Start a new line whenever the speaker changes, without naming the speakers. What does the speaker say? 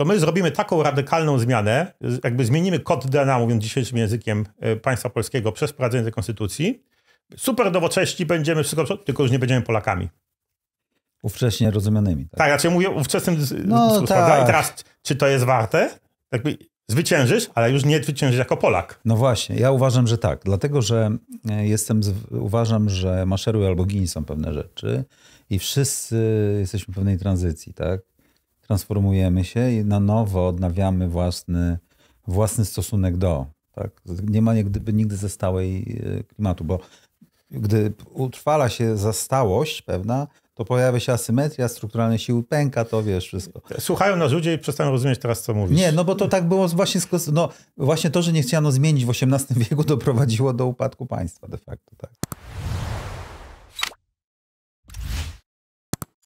to my zrobimy taką radykalną zmianę, jakby zmienimy kod DNA, mówiąc dzisiejszym językiem e, państwa polskiego, przez wprowadzenie tej konstytucji. Super nowocześci, będziemy, wszystko, tylko już nie będziemy Polakami.
Ówcześnie rozumianymi. Tak, tak raczej
mówię ówczesnym no, tak. I teraz,
czy to jest warte? Jakby zwyciężysz, ale już nie zwyciężysz jako Polak. No właśnie, ja uważam, że tak. Dlatego, że e, jestem, z... uważam, że maszeruje albo gini są pewne rzeczy i wszyscy jesteśmy w pewnej tranzycji, tak? transformujemy się i na nowo odnawiamy własny, własny stosunek do. Tak? Nie ma gdyby nigdy ze stałej e, klimatu, bo gdy utrwala się zastałość pewna, to pojawia się asymetria, strukturalne siły pęka, to wiesz wszystko. Słuchają nas ludzie i przestają rozumieć teraz, co mówisz. Nie, no bo to tak było właśnie, no właśnie to, że nie chciano zmienić w XVIII wieku doprowadziło do upadku państwa de facto. Tak.